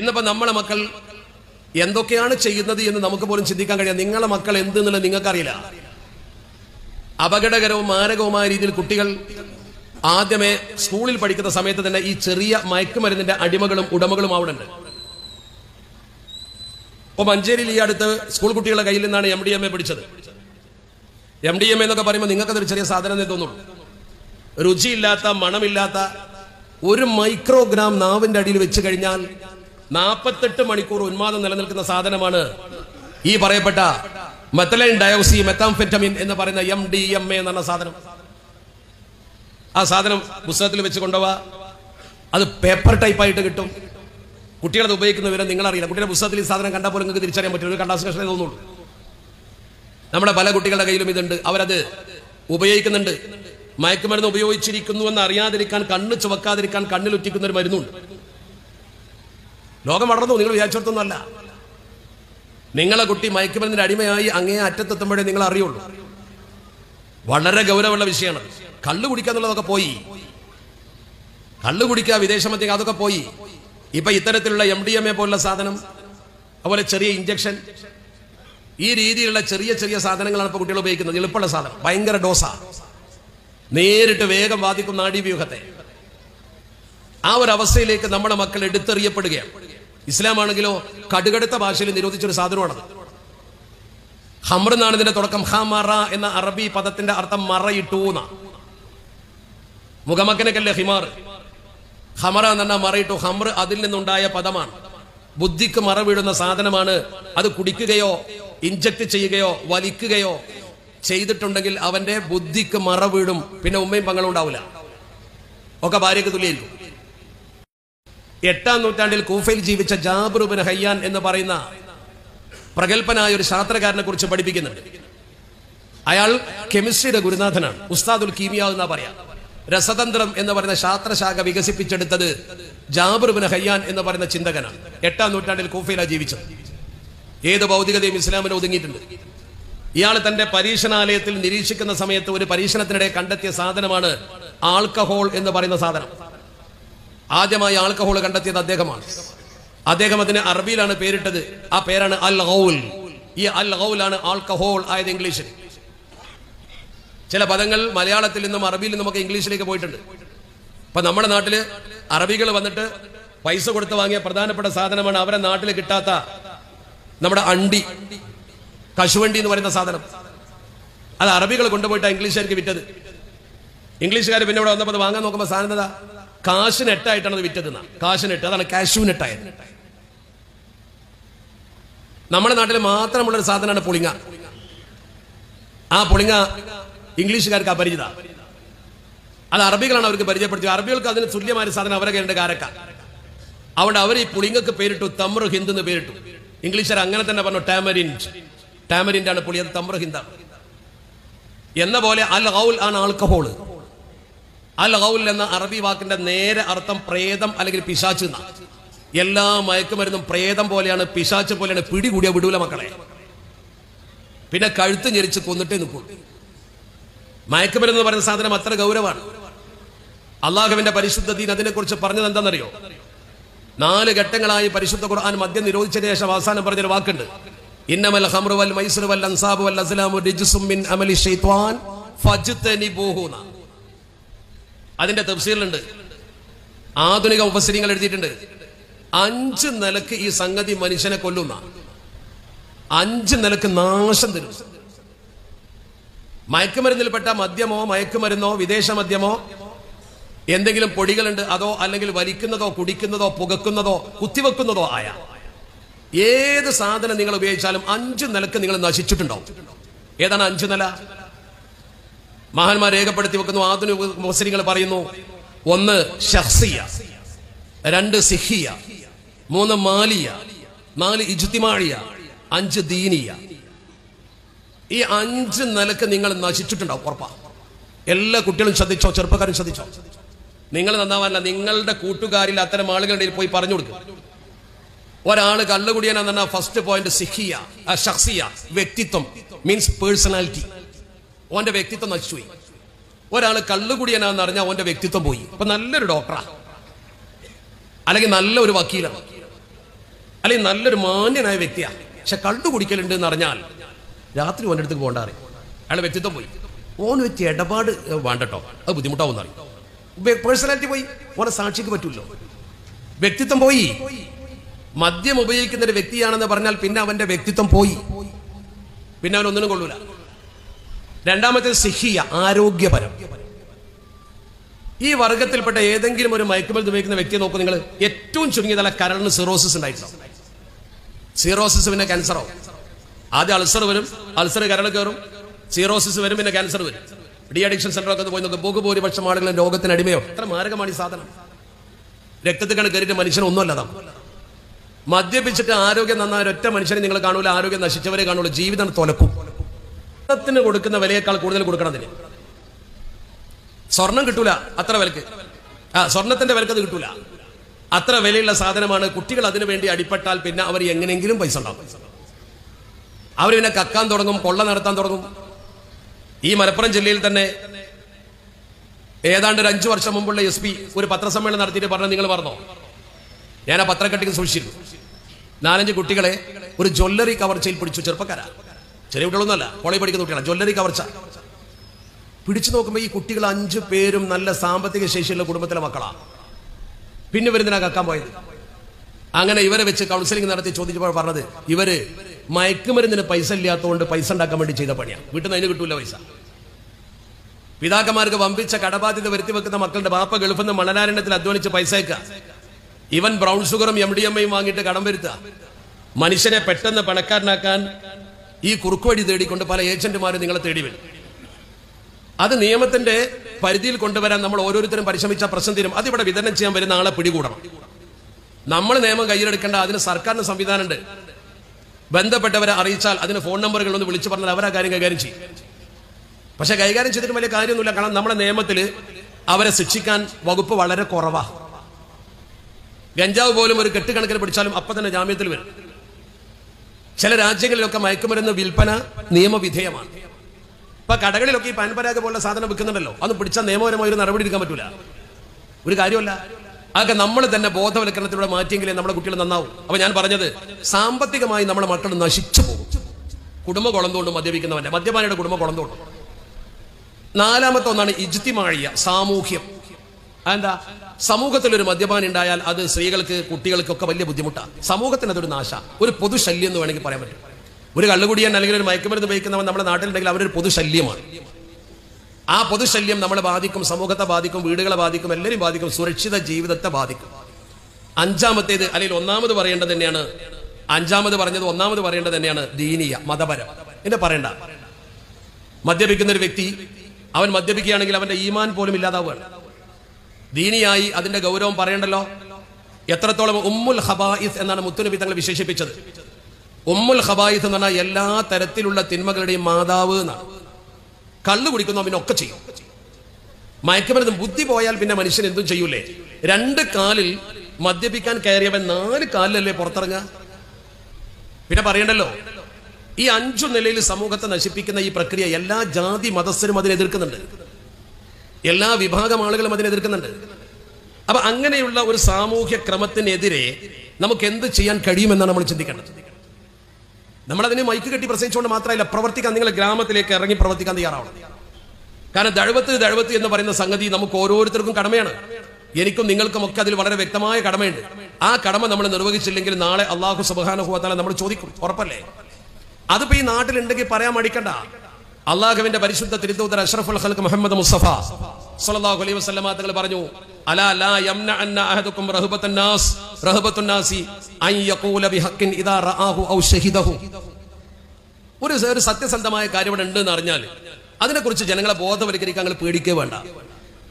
ഇന്നിപ്പോ നമ്മളെ മക്കൾ എന്തൊക്കെയാണ് ചെയ്യുന്നത് എന്ന് നമുക്ക് പോലും ചിന്തിക്കാൻ കഴിയാം നിങ്ങളെ മക്കൾ എന്തെന്നുള്ളത് നിങ്ങൾക്കറിയില്ല അപകടകരവും മാരകവുമായ രീതിയിൽ കുട്ടികൾ ആദ്യമേ സ്കൂളിൽ പഠിക്കുന്ന സമയത്ത് തന്നെ ഈ ചെറിയ മയക്കുമരുന്നിന്റെ അടിമകളും ഉടമകളും അവിടെ ഉണ്ട് ഇപ്പൊ മഞ്ചേരിയിൽ ഈ അടുത്ത് സ്കൂൾ കുട്ടികളുടെ കയ്യിൽ നിന്നാണ് എം ഡി എം എ പിടിച്ചത് എം ഡി എം എന്നൊക്കെ പറയുമ്പോൾ നിങ്ങൾക്കതൊരു ചെറിയ സാധനം തോന്നുള്ളൂ രുചിയില്ലാത്ത മണമില്ലാത്ത ഒരു മൈക്രോഗ്രാം നാവിന്റെ അടിയിൽ വെച്ച് കഴിഞ്ഞാൽ നാൽപ്പത്തെട്ട് മണിക്കൂർ ഉന്മാദം നിലനിൽക്കുന്ന സാധനമാണ് ഈ പറയപ്പെട്ട മെത്തലൈൻ ഡയോക്സി മെത്താംഫെറ്റമിൻ എന്ന് പറയുന്ന എം ഡി എം എ എന്ന സാധനം ആ സാധനം പുസ്തകത്തിൽ വെച്ച് കൊണ്ടുപോവാ അത് പേപ്പർ ടൈപ്പായിട്ട് കിട്ടും കുട്ടികളത് ഉപയോഗിക്കുന്ന വിവരം നിങ്ങളറിയില്ല കുട്ടികളുടെ പുസ്തകത്തിൽ ഈ സാധനം കണ്ടാൽ പോലും നിങ്ങൾക്ക് തിരിച്ചറിയാൻ പറ്റും ഒരു കണ്ടാസ് തോന്നുള്ളൂ നമ്മുടെ പല കുട്ടികളുടെ കയ്യിലും ഇതുണ്ട് അവരത് ഉപയോഗിക്കുന്നുണ്ട് മയക്കുമരുന്ന് ഉപയോഗിച്ചിരിക്കുന്നു എന്ന് അറിയാതിരിക്കാൻ കണ്ണ് ചുവക്കാതിരിക്കാൻ ഒറ്റിക്കുന്ന ഒരു മരുന്നുണ്ട് ലോകം വളർന്നു നിങ്ങൾ വിചാരിച്ചിടത്തൊന്നുമല്ല നിങ്ങളെ കുട്ടി മയക്കുമരുന്നിന്റെ അടിമയായി അങ്ങേ അറ്റത്തെത്തുമ്പോഴേ നിങ്ങൾ അറിയുള്ളൂ വളരെ ഗൗരവമുള്ള വിഷയമാണ് കള്ളു കുടിക്കുക എന്നുള്ളതൊക്കെ പോയി കള്ളു കുടിക്കുക വിദേശമത്യം അതൊക്കെ പോയി ഇപ്പൊ ഇത്തരത്തിലുള്ള എം ഡി എം എ പോലുള്ള സാധനം അതുപോലെ ചെറിയ ഇഞ്ചക്ഷൻ ഈ രീതിയിലുള്ള ചെറിയ ചെറിയ സാധനങ്ങളാണ് ഇപ്പൊ കുട്ടികൾ ഉപയോഗിക്കുന്നത് എളുപ്പമുള്ള സാധനം ഭയങ്കര ഡോസ നേരിട്ട് വേഗം ബാധിക്കും നാഡീവ്യൂഹത്തെ ആ ഒരു അവസ്ഥയിലേക്ക് നമ്മുടെ മക്കൾ എടുത്തെറിയപ്പെടുകയാണ് ഇസ്ലാമാണെങ്കിലോ കടുകടുത്ത ഭാഷയിൽ നിരോധിച്ചൊരു സാധനമാണ് ഹമർ എന്നാണ് ഇതിന്റെ തുടക്കം മറ എന്ന അറബി പദത്തിന്റെ അർത്ഥം മറയിട്ടു മുഖമക്കനക്കല്ലേ ഹിമാർ ഹമറ എന്ന മറയിട്ടു ഹമർ അതിൽ നിന്നുണ്ടായ പദമാണ് ബുദ്ധിക്ക് മറ വീഴുന്ന സാധനമാണ് അത് കുടിക്കുകയോ ഇഞ്ചക്ട് ചെയ്യുകയോ വലിക്കുകയോ ചെയ്തിട്ടുണ്ടെങ്കിൽ അവന്റെ ബുദ്ധിക്ക് മറ വീഴും പിന്നെ ഉമ്മയും പങ്ങളും ഉണ്ടാവില്ല ഒക്കെ ഭാര്യക്ക് തുല്യല്ലോ എട്ടാം നൂറ്റാണ്ടിൽ കൂഫയിൽ ജീവിച്ച ജാബ്രുബിൻ ഹയ്യാൻ എന്ന് പറയുന്ന പ്രഗത്ഭനായ ഒരു ശാസ്ത്രകാരനെ കുറിച്ച് പഠിപ്പിക്കുന്നുണ്ട് അയാൾ കെമിസ്ട്രിയുടെ ഗുരുനാഥനാണ് ഉസ്താദുൽ കീമിയ എന്നാ പറയാം രസതന്ത്രം എന്ന് പറയുന്ന ശാസ്ത്രശാഖ വികസിപ്പിച്ചെടുത്തത് ജാബ്രുബിൻ ഹയ്യാൻ എന്ന് പറയുന്ന ചിന്തകനാണ് എട്ടാം നൂറ്റാണ്ടിൽ കൂഫയിലാണ് ജീവിച്ചത് ഏത് ഭൗതികതയും ഇസ്ലാമിൽ ഒതുങ്ങിയിട്ടുണ്ട് ഇയാൾ തന്റെ പരീക്ഷണാലയത്തിൽ നിരീക്ഷിക്കുന്ന സമയത്ത് ഒരു പരീക്ഷണത്തിനിടെ കണ്ടെത്തിയ സാധനമാണ് ആൾക്കഹോൾ എന്ന് പറയുന്ന സാധനം ആദ്യമായി ആൾക്കഹോൾ കണ്ടെത്തിയത് അദ്ദേഹമാണ് അദ്ദേഹം അതിന് അറബിയിലാണ് പേരിട്ടത് ആ പേരാണ് അൽ ഹൗൽ ഈ അൽ ഹൗലാണ് ആൾക്കഹോൾ ആയത് ഇംഗ്ലീഷിൽ ചില പദങ്ങൾ മലയാളത്തിൽ നിന്നും അറബിയിൽ നിന്നും ഒക്കെ ഇംഗ്ലീഷിലേക്ക് പോയിട്ടുണ്ട് ഇപ്പൊ നമ്മുടെ നാട്ടില് അറബികൾ വന്നിട്ട് പൈസ കൊടുത്ത് വാങ്ങിയ പ്രധാനപ്പെട്ട സാധനമാണ് അവരെ നാട്ടിൽ കിട്ടാത്ത നമ്മുടെ അണ്ടി കശുവണ്ടി എന്ന് പറയുന്ന സാധനം അത് അറബികൾ കൊണ്ടുപോയിട്ട് ഇംഗ്ലീഷുകാർക്ക് വിറ്റത് ഇംഗ്ലീഷുകാർ പിന്നെ ഇവിടെ വന്നപ്പോൾ വാങ്ങാൻ നോക്കുമ്പോൾ സാധനത കാശിന് എട്ടായിട്ടാണ് അത് വിറ്റതെന്ന കാശിന് എട്ട് അതാണ് കാശുവിന് എട്ടായത് നമ്മുടെ നാട്ടിൽ മാത്രമുള്ള ഒരു സാധനമാണ് പുളിങ്ങ ആ പുളിങ്ങ ഇംഗ്ലീഷുകാർക്ക് അപരിചിത അത് അറബികളാണ് അവർക്ക് പരിചയപ്പെടുത്തിയത് അറബികൾക്ക് അതിന് തുല്യമായ സാധനം അവരെ കയ്യിലുണ്ട് കാരക്ക അതുകൊണ്ട് അവർ ഈ പുളിങ്ങക്ക് പേരിട്ടു തമ്രു ഹിന്ദു എന്ന് പേരിട്ടു ഇംഗ്ലീഷുകാർ അങ്ങനെ തന്നെ പറഞ്ഞു ടാമരിൻ ടാമരിൻ്റെ ആണ് പുളി അത് തമ്രു ഹിന്ദാണ് എന്ന പോലെ അൽ ഔൽ ആണ് ആൾക്കഹോള് അൽ എന്ന അറബി വാക്കിന്റെ നേരെ അർത്ഥം പ്രേതം അല്ലെങ്കിൽ പിശാച്ച് എന്നാണ് എല്ലാ മയക്കുമരുന്നും പ്രേതം പോലെയാണ് പിശാച്ച് പോലെയാണ് പിടികൂടിയ വിടൂല മക്കളെ പിന്നെ കഴുത്ത് ഞെരിച്ച് കൊന്നിട്ടേ നിൽക്കും മയക്കുമരുന്ന് പറയുന്ന സാധനം അത്ര ഗൗരവമാണ് അള്ളാഹുവിന്റെ പരിശുദ്ധ ദീൻ അതിനെക്കുറിച്ച് പറഞ്ഞത് എന്താണെന്നറിയോ നാല് ഘട്ടങ്ങളായി പരിശുദ്ധ ഖുർആൻ മദ്യം നിരോധിച്ച ശേഷം അവസാനം പറഞ്ഞൊരു വാക്കുണ്ട് ഇന്നമൽ വൽ വൽ അൻസാബ് വൽ അസ്ലാം മിൻ അമലി ഷെയ്ത്വാൻ ഫജ്തനിബൂഹുന അതിന്റെ തഫ്സീലുണ്ട് ആധുനിക ഉപസരിങ്ങൾ എഴുതിയിട്ടുണ്ട് അഞ്ച് നിലക്ക് ഈ സംഗതി മനുഷ്യനെ കൊല്ലുന്ന അഞ്ച് നിലക്ക് നാശം തരും മയക്കുമരുന്നിൽപ്പെട്ട മദ്യമോ മയക്കുമരുന്നോ വിദേശ മദ്യമോ എന്തെങ്കിലും പൊടികളുണ്ട് അതോ അല്ലെങ്കിൽ വലിക്കുന്നതോ കുടിക്കുന്നതോ പുകക്കുന്നതോ കുത്തിവെക്കുന്നതോ ആയ ഏത് സാധനം നിങ്ങൾ ഉപയോഗിച്ചാലും അഞ്ച് നിലക്ക് നിങ്ങൾ നശിച്ചിട്ടുണ്ടാവും ഏതാണ് അഞ്ച് നില മഹാന്മാർ രേഖപ്പെടുത്തി വെക്കുന്നു ആധുനിക മുസ്ലിങ്ങൾ പറയുന്നു ഒന്ന് ഷഹ്സിയ രണ്ട് സിഹിയ മൂന്ന് മാലിയ നാല് ഇജുത്തിമാഴിയ അഞ്ച് ദീനിയ ഈ അഞ്ച് നിലക്ക് നിങ്ങൾ നശിച്ചിട്ടുണ്ടാവും ഉറപ്പാ എല്ലാ കുട്ടികളും ശ്രദ്ധിച്ചോ ചെറുപ്പക്കാരും ശ്രദ്ധിച്ചോ നിങ്ങൾ നന്നാവാനല്ല നിങ്ങളുടെ കൂട്ടുകാരിൽ അത്തരം ആളുകളുടെ പോയി പറഞ്ഞു കൊടുക്കും ഒരാൾ കള്ളുകുടിയാനാ ഫസ്റ്റ് പോയിന്റ് സിഹിയ ഷഹ്സിയ വ്യക്തിത്വം മീൻസ് പേഴ്സണാലിറ്റി ഓന്റെ വ്യക്തിത്വം നശിച്ചുപോയി ഒരാൾ കള്ളുകുടിയനാന്ന് അറിഞ്ഞാൽ ഓന്റെ വ്യക്തിത്വം പോയി അപ്പൊ നല്ലൊരു ഡോക്ടറാ അല്ലെങ്കിൽ നല്ല ഒരു വക്കീലാണ് അല്ലെങ്കിൽ നല്ലൊരു മാന്യനായ വ്യക്തിയാണ് പക്ഷെ കള്ളു കുടിക്കലുണ്ട് എന്ന് അറിഞ്ഞാൽ രാത്രി ഓൻ്റെ അടുത്ത് അറിയും അയാളെ വ്യക്തിത്വം പോയി ഓൻ വെച്ച് ഇടപാട് വേണ്ടട്ടോ അത് ബുദ്ധിമുട്ടാവും അറിയും പേഴ്സണാലിറ്റി പോയി ഓനെ സാക്ഷിക്ക് പറ്റൂല്ലോ വ്യക്തിത്വം പോയി മദ്യം ഉപയോഗിക്കുന്ന ഒരു വ്യക്തിയാണെന്ന് പറഞ്ഞാൽ പിന്നെ അവന്റെ വ്യക്തിത്വം പോയി പിന്നെ അവൻ ഒന്നിനും കൊള്ളൂല രണ്ടാമത്തേത് സിഹിയ ആരോഗ്യപരം ഈ വർഗത്തിൽപ്പെട്ട ഏതെങ്കിലും ഒരു മയക്കുമരുന്ന് ഉപയോഗിക്കുന്ന വ്യക്തിയെ നോക്കൂ നിങ്ങൾ ഏറ്റവും ചുരുങ്ങിയ തല കരളിന് സിറോസിസ് ഉണ്ടായിട്ടുണ്ടാവും സിറോസിസ് പിന്നെ ക്യാൻസറോ ആദ്യം അൾസർ വരും അൾസർ കരൾ കയറും സിറോസിസ് വരും പിന്നെ ക്യാൻസർ വരും ഡി അഡിക്ഷൻ ഒക്കെ പോയി നോക്കും ബഹുഭൂരിപക്ഷം ആളുകളും രോഗത്തിന് അടിമയോ എത്ര മാരകമാണ് ഈ സാധനം രക്തത്തിൽ കണ്ട് കയറിയിട്ട് മനുഷ്യനൊന്നുമല്ലതാം മദ്യപിച്ചിട്ട് ആരോഗ്യം നന്നായ ഒറ്റ മനുഷ്യനെ നിങ്ങൾ കാണൂല ആരോഗ്യം നശിച്ചവരെ കാണുള്ളൂ ജീവിതം തുലക്കും സ്വർണത്തിന് കൊടുക്കുന്ന വിലയേക്കാൾ കൂടുതൽ കൊടുക്കണം അതിന് സ്വർണം കിട്ടൂല അത്ര വിലക്ക് ആ സ്വർണത്തിന്റെ വിലക്ക് അത് കിട്ടൂല അത്ര വിലയുള്ള സാധനമാണ് കുട്ടികൾ അതിനു വേണ്ടി അടിപ്പെട്ടാൽ പിന്നെ അവർ എങ്ങനെയെങ്കിലും പൈസ ഉണ്ടാവും അവർ പിന്നെ കക്കാൻ തുടങ്ങും കൊള്ള നടത്താൻ തുടങ്ങും ഈ മലപ്പുറം ജില്ലയിൽ തന്നെ ഏതാണ്ട് ഒരു അഞ്ചു വർഷം മുമ്പുള്ള എസ് പി ഒരു പത്രസമ്മേളനം നടത്തിയിട്ട് പറഞ്ഞു നിങ്ങൾ പറഞ്ഞോ ഞാൻ ആ പത്രക്കെട്ടിക്ക് സൂക്ഷിച്ചിരുന്നു നാലഞ്ച് കുട്ടികളെ ഒരു ജ്വല്ലറി കവർച്ചയിൽ പിടിച്ചു ചെറുപ്പക്കാരാണ് ചെറിയ കുട്ടികളൊന്നുമല്ല കോളേജ് പഠിക്കുന്ന കുട്ടികളാണ് ജ്വല്ലറി കവർച്ച പിടിച്ചു നോക്കുമ്പോൾ ഈ കുട്ടികൾ അഞ്ച് പേരും നല്ല സാമ്പത്തിക ശേഷിയുള്ള കുടുംബത്തിലെ മക്കളാണ് പിന്നെ വരുന്നതിനാ കക്കാൻ പോയത് അങ്ങനെ ഇവരെ വെച്ച് കൗൺസിലിംഗ് നടത്തി ചോദിച്ചപ്പോൾ പറഞ്ഞത് ഇവര് മയക്കുമരുന്നിന് പൈസ ഇല്ലാത്തതുകൊണ്ട് പൈസ ഉണ്ടാക്കാൻ വേണ്ടി ചെയ്ത പണിയാണ് വീട്ടിൽ നിന്ന് കിട്ടൂല പൈസ പിതാക്കന്മാർക്ക് വമ്പിച്ച കടബാധ്യത വരുത്തി വെക്കുന്ന മക്കളുടെ ബാപ്പ ഗൾഫിൽ നിന്ന് മണലാരണ്യത്തിൽ അധ്വാനിച്ച് പൈസ അയക്കുക ഇവൻ ബ്രൗൺ ഷുഗറും എം ഡി എം വാങ്ങിയിട്ട് കടം വരുത്തുക മനുഷ്യനെ പെട്ടെന്ന് പണക്കാരനാക്കാൻ ഈ കുറുക്കുവഴി തേടിക്കൊണ്ട് പല ഏജന്റുമാരും നിങ്ങളെ തേടി വരും അത് നിയമത്തിന്റെ പരിധിയിൽ കൊണ്ടുവരാൻ നമ്മൾ ഓരോരുത്തരും പരിശ്രമിച്ച പ്രശ്നം തീരും അതിവിടെ വിതരണം ചെയ്യാൻ വരുന്ന ആളെ പിടികൂടണം നമ്മൾ നിയമം കയ്യിലെടുക്കേണ്ട അതിന് സർക്കാരിന് സംവിധാനമുണ്ട് ബന്ധപ്പെട്ടവരെ അറിയിച്ചാൽ അതിന് ഫോൺ നമ്പറുകൾ ഒന്ന് വിളിച്ചു പറഞ്ഞാൽ അവരാ കാര്യം കൈകാര്യം ചെയ്യും പക്ഷെ കൈകാര്യം ചെയ്തിട്ട് വലിയ കാര്യമൊന്നുമില്ല കാരണം നമ്മുടെ നിയമത്തിൽ അവരെ ശിക്ഷിക്കാൻ വകുപ്പ് വളരെ കുറവാണ് ഗഞ്ചാവ് പോലും ഒരു കെട്ടുകണക്കിൽ പിടിച്ചാലും അപ്പം തന്നെ ജാമ്യത്തിൽ വരും ചില രാജ്യങ്ങളിലൊക്കെ മയക്കുമരുന്ന് വിൽപ്പന നിയമവിധേയമാണ് ഇപ്പൊ കടകളിലൊക്കെ ഈ പാൻപരാഗ പോലുള്ള സാധനം വിൽക്കുന്നുണ്ടല്ലോ അത് പിടിച്ച നിയമപരമായ ഒരു നടപടി എടുക്കാൻ പറ്റൂല ഒരു കാര്യമല്ല അതൊക്കെ നമ്മൾ തന്നെ ബോധവൽക്കരണത്തിലൂടെ മാറ്റിയെങ്കിലേ നമ്മുടെ കുട്ടികൾ നന്നാവും അപ്പൊ ഞാൻ പറഞ്ഞത് സാമ്പത്തികമായി നമ്മുടെ മക്കൾ നശിച്ചു പോകും കുടുംബ കുളന്തുകൊണ്ട് മദ്യപിക്കുന്നവന്റെ മദ്യപാനിയുടെ കുടുംബ കുളന്തുകൊണ്ട് നാലാമത്തെ ഒന്നാണ് ഇജ്തിമാഴിയ സാമൂഹ്യം എന്താ സമൂഹത്തിൽ ഒരു മദ്യപാനം ഉണ്ടായാൽ അത് സ്ത്രീകൾക്ക് കുട്ടികൾക്കൊക്കെ വലിയ ബുദ്ധിമുട്ടാണ് സമൂഹത്തിന് അതൊരു നാശ ഒരു പൊതുശല്യം എന്ന് വേണമെങ്കിൽ പറയാൻ പറ്റും ഒരു കള്ളുകുടിയൻ അല്ലെങ്കിൽ ഒരു മയക്കുമരുന്ന് ഉപയോഗിക്കുന്നവൻ നമ്മുടെ നാട്ടിലുണ്ടെങ്കിൽ അവരൊരു പൊതുശല്യമാണ് ആ പൊതുശല്യം നമ്മളെ ബാധിക്കും സമൂഹത്തെ ബാധിക്കും വീടുകളെ ബാധിക്കും എല്ലാവരും ബാധിക്കും സുരക്ഷിത ജീവിതത്തെ ബാധിക്കും അഞ്ചാമത്തേത് അല്ലെങ്കിൽ ഒന്നാമത് പറയേണ്ടത് തന്നെയാണ് അഞ്ചാമത് പറഞ്ഞത് ഒന്നാമത് പറയേണ്ടത് തന്നെയാണ് ദീനീയ മതപരം എന്നെ പറയണ്ട മദ്യപിക്കുന്ന ഒരു വ്യക്തി അവൻ മദ്യപിക്കുകയാണെങ്കിൽ അവന്റെ ഈമാൻ പോലും ഇല്ലാതാവുകയാണ് ദീനിയായി അതിന്റെ ഗൗരവം പറയണ്ടല്ലോ എത്രത്തോളം ഉമ്മുൽ ഹബായിസ് എന്നാണ് മുത്തുനബി തങ്ങൾ വിശേഷിപ്പിച്ചത് ഉമ്മുൽ ഹബായിസ് എന്ന് പറഞ്ഞാൽ എല്ലാ തരത്തിലുള്ള തിന്മകളുടെയും മാതാവ് എന്നാണ് കള്ളു കുടിക്കുന്നു അവനൊക്കെ ചെയ്യും മയക്കുമരുന്ന് ബുദ്ധി പോയാൽ പിന്നെ മനുഷ്യൻ എന്തും ചെയ്യൂലേ രണ്ട് കാലിൽ മദ്യപിക്കാൻ കയറിയവൻ നാല് കാലിലല്ലേ പുറത്തിറങ്ങുക പിന്നെ പറയണ്ടല്ലോ ഈ അഞ്ചു നിലയിൽ സമൂഹത്തെ നശിപ്പിക്കുന്ന ഈ പ്രക്രിയ എല്ലാ ജാതി മതസ്ഥരും അതിനെതിർക്കുന്നുണ്ട് എല്ലാ വിഭാഗം ആളുകളും അതിനെ എതിർക്കുന്നുണ്ട് അപ്പൊ അങ്ങനെയുള്ള ഒരു സാമൂഹ്യ ക്രമത്തിനെതിരെ നമുക്ക് എന്ത് ചെയ്യാൻ കഴിയുമെന്നാണ് നമ്മൾ ചിന്തിക്കേണ്ടത് നമ്മളതിനെ മൈക്ക് കെട്ടി പ്രസംഗിച്ചുകൊണ്ട് മാത്രമല്ല പ്രവർത്തിക്കാൻ നിങ്ങൾ ഗ്രാമത്തിലേക്ക് ഇറങ്ങി പ്രവർത്തിക്കാൻ തയ്യാറാവണം കാരണം ദഴുവത്ത് ദഴുവത്ത് എന്ന് പറയുന്ന സംഗതി നമുക്ക് ഓരോരുത്തർക്കും കടമയാണ് എനിക്കും നിങ്ങൾക്കും ഒക്കെ അതിൽ വളരെ വ്യക്തമായ കടമയുണ്ട് ആ കടമ നമ്മൾ നിർവഹിച്ചില്ലെങ്കിൽ നാളെ അള്ളാഹു സുബാനുഹുവാത്താല നമ്മൾ ചോദിക്കും ഉറപ്പല്ലേ അതിപ്പോ ഈ നാട്ടിലുണ്ടെങ്കിൽ പറയാൻ മടിക്കണ്ട അള്ളാഹുവിന്റെ പരിശുദ്ധ തിരുത്തൂതൻ അഷ്റഫുൽ ഖൽക്ക് മുഹമ്മദ് മുസ്തഫ സല്ലല്ലാഹു അലൈഹി വസല്ലമ തങ്ങൾ പറഞ്ഞു അലാ ലാ യംന അന്ന അഹദുക്കും റഹബത്തുൻ നാസ് റഹബത്തുൻ നാസി അൻ യഖൂല ബിഹഖിൻ ഇദാ റആഹു ഔ ഷഹിദഹു ഒരു ഒരു സത്യസന്ധമായ കാര്യം ഇവിടെ ഉണ്ട് എന്ന് അറിഞ്ഞാൽ അതിനെക്കുറിച്ച് ജനങ്ങളെ ബോധവൽക്കരിക്കാൻ നിങ്ങൾ പേടിക്കേ വേണ്ട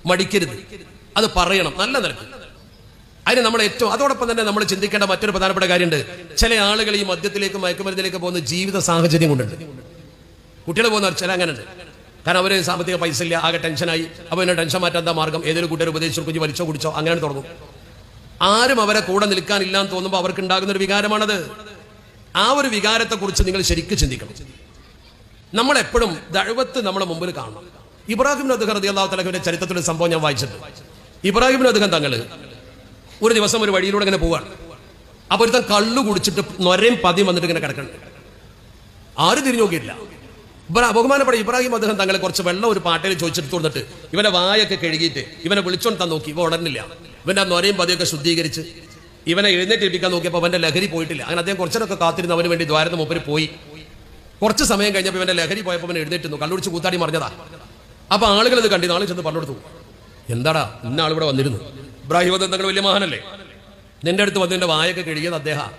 മടിക്കരുത് അത് പറയണം നല്ല നിരക്ക് അതിന് നമ്മൾ ഏറ്റവും അതോടൊപ്പം തന്നെ നമ്മൾ ചിന്തിക്കേണ്ട മറ്റൊരു പ്രധാനപ്പെട്ട കാര്യമുണ്ട് ചില ആളുകൾ ഈ മദ്യത്തിലേക്ക് മയക്കുമരുന്നിലേക്ക് പോകുന്ന ജീവിത സാഹചര്യം കൊണ്ടുണ്ട് കുട്ടികൾ പോകുന്നവർ ചില അങ്ങനെ കാരണം അവർ സാമ്പത്തിക പൈസ ഇല്ല ആകെ ടെൻഷനായി അപ്പോൾ എന്നെ ടെൻഷൻ മാറ്റാത്ത മാർഗം ഏതൊരു കുട്ടികൾ ഉപദേശിച്ചു കുഞ്ഞ് വലിച്ചോ കുടിച്ചോ അങ്ങനെ തുടങ്ങും ആരും അവരെ കൂടെ നിൽക്കാനില്ല എന്ന് തോന്നുമ്പോൾ അവർക്ക് ഉണ്ടാകുന്ന ഒരു വികാരമാണത് ആ ഒരു വികാരത്തെക്കുറിച്ച് നിങ്ങൾ ശരിക്കും ചിന്തിക്കണം നമ്മൾ എപ്പോഴും ദഴവത്ത് നമ്മുടെ മുമ്പിൽ കാണണം ഇബ്രാഹിം അദ്ദേഹം റതി അള്ളാഹു തലഹുവിന്റെ ചരിത്രത്തിലെ സംഭവം ഞാൻ വായിച്ചിട്ടുണ്ട് ഇബ്രാഹിം അദ്ദേഹം തങ്ങൾ ഒരു ദിവസം ഒരു വഴിയിലൂടെ ഇങ്ങനെ പോവാണ് അപ്പോൾ ഒരുത്തം കള്ളു കുടിച്ചിട്ട് നൊരയും പതി വന്നിട്ട് ഇങ്ങനെ കിടക്കുന്നുണ്ട് ആരും തിരിഞ്ഞു നോക്കിയിട്ടില്ല ബഹുമാനപ്പെട്ട ഇബ്രാഹിം അദ്ദേഹം തങ്ങളെ കുറച്ച് വെള്ളം ഒരു പാട്ടയിൽ ചോദിച്ചെടുത്തു കൊടുത്തിട്ട് ഇവനെ വായൊക്കെ കഴുകിയിട്ട് ഇവനെ വിളിച്ചോണ്ട് നോക്കി ഇവ ഉടനില്ല ഇവന്റെ ആ നൊരയും പതിയൊക്കെ ശുദ്ധീകരിച്ച് ഇവനെ എഴുന്നേറ്റിരിക്കാൻ നോക്കിയപ്പോൾ അവന്റെ ലഹരി പോയിട്ടില്ല അങ്ങനെ അദ്ദേഹം കുറച്ചൊക്കെ കാത്തിരുന്ന് അവന് വേണ്ടി ദ്വാരത്തിന് മൂപ്പര് പോയി കുറച്ച് സമയം കഴിഞ്ഞപ്പോൾ ഇവന്റെ ലഹരി പോയപ്പോൾ അവൻ എഴുന്നേറ്റുന്നു കള്ളുടിച്ച് കൂത്താടി മറിഞ്ഞതാ അപ്പൊ ആളുകൾ ഇത് കണ്ടി നാളെ ചെന്ന് പണ്ടെടുത്തു എന്താടാ ഇന്ന ആളിവിടെ വന്നിരുന്നു ഇബ്രാഹിം അദ്ദേഹം തങ്ങൾ വലിയ മഹാനല്ലേ നിന്റെ അടുത്ത് വന്ന് വായൊക്കെ കഴുകിയത് അദ്ദേഹം